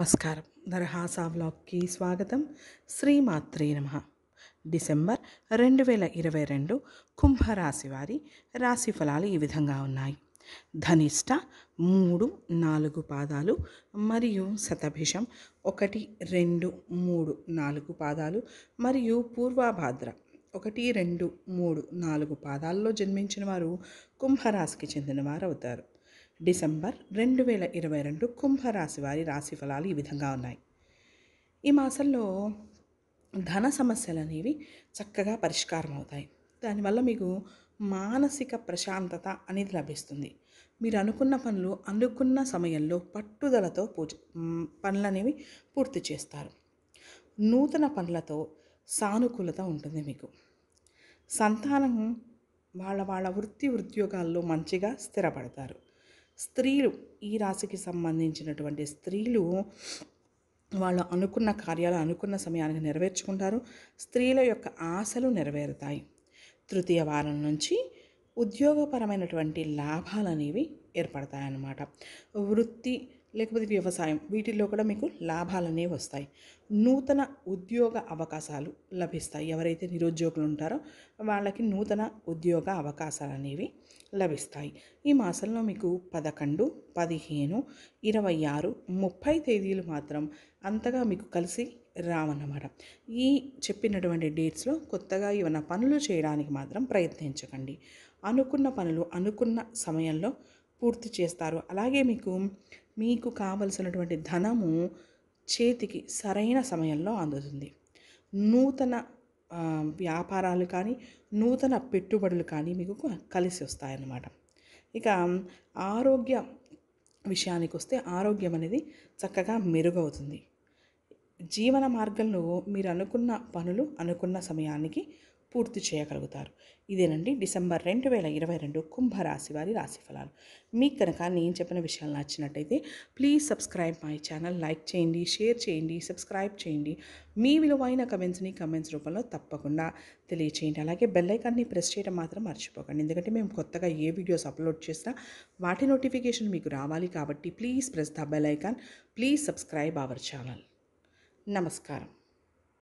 నమస్కారం నరహాసా బ్లాగ్కి స్వాగతం శ్రీమాత్రే నమ డిసెంబర్ రెండు వేల ఇరవై రెండు కుంభరాశి వారి రాశి ఫలాలు ఈ విధంగా ఉన్నాయి ధనిష్ట మూడు నాలుగు పాదాలు మరియు శతభిషం ఒకటి రెండు మూడు నాలుగు పాదాలు మరియు పూర్వాభాద్ర ఒకటి రెండు మూడు నాలుగు పాదాల్లో జన్మించిన వారు కుంభరాశికి చెందినవారు అవుతారు డిసెంబర్ రెండు వేల ఇరవై రెండు కుంభరాశి వారి రాశి ఫలాలు ఈ విధంగా ఉన్నాయి ఈ మాసంలో ధన సమస్యలు అనేవి చక్కగా పరిష్కారం అవుతాయి దానివల్ల మీకు మానసిక ప్రశాంతత అనేది లభిస్తుంది మీరు అనుకున్న పనులు అనుకున్న సమయంలో పట్టుదలతో పూజ పనులు అనేవి పూర్తి చేస్తారు నూతన పనులతో సానుకూలత ఉంటుంది మీకు సంతానం వాళ్ళ వాళ్ళ వృత్తి ఉద్యోగాల్లో మంచిగా స్థిరపడతారు స్త్రీలు ఈ రాశికి సంబంధించినటువంటి స్త్రీలు వాళ్ళు అనుకున్న కార్యాలు అనుకున్న సమయానికి నెరవేర్చుకుంటారు స్త్రీల యొక్క ఆశలు నెరవేరుతాయి తృతీయ వారం నుంచి ఉద్యోగపరమైనటువంటి లాభాలు అనేవి ఏర్పడతాయన్నమాట వృత్తి లేకపోతే వ్యవసాయం వీటిల్లో కూడా మీకు లాభాలనే వస్తాయి నూతన ఉద్యోగ అవకాశాలు లభిస్తాయి ఎవరైతే నిరుద్యోగులు ఉంటారో వాళ్ళకి నూతన ఉద్యోగ అవకాశాలు అనేవి లభిస్తాయి ఈ మాసంలో మీకు పదకొండు పదిహేను ఇరవై ఆరు ముప్పై తేదీలు మాత్రం అంతగా మీకు కలిసి రావన్నమాట ఈ చెప్పినటువంటి డేట్స్లో కొత్తగా ఏమైనా పనులు చేయడానికి మాత్రం ప్రయత్నించకండి అనుకున్న పనులు అనుకున్న సమయంలో పూర్తి చేస్తారు అలాగే మీకు మీకు కావలసినటువంటి ధనము చేతికి సరైన సమయంలో అందుతుంది నూతన వ్యాపారాలు కానీ నూతన పెట్టుబడులు కానీ మీకు కలిసి వస్తాయన్నమాట ఇక ఆరోగ్య విషయానికి వస్తే ఆరోగ్యం అనేది చక్కగా మెరుగవుతుంది జీవన మార్గంలో మీరు అనుకున్న పనులు అనుకున్న సమయానికి పూర్తి చేయగలుగుతారు ఇదేనండి డిసెంబర్ రెండు వేల ఇరవై రెండు కుంభరాశి వారి రాశిఫలాలు మీకు కనుక నేను చెప్పిన విషయాలు నచ్చినట్టయితే please subscribe my channel like చేయండి షేర్ చేయండి సబ్స్క్రైబ్ చేయండి మీ విలువైన కమెంట్స్ని కమెంట్స్ రూపంలో తప్పకుండా తెలియచేయండి అలాగే బెల్ ఐకాన్ని ప్రెస్ చేయడం మాత్రం మర్చిపోకండి ఎందుకంటే మేము కొత్తగా ఏ వీడియోస్ అప్లోడ్ చేసినా వాటి నోటిఫికేషన్ మీకు రావాలి కాబట్టి please press the bell icon please subscribe our channel నమస్కారం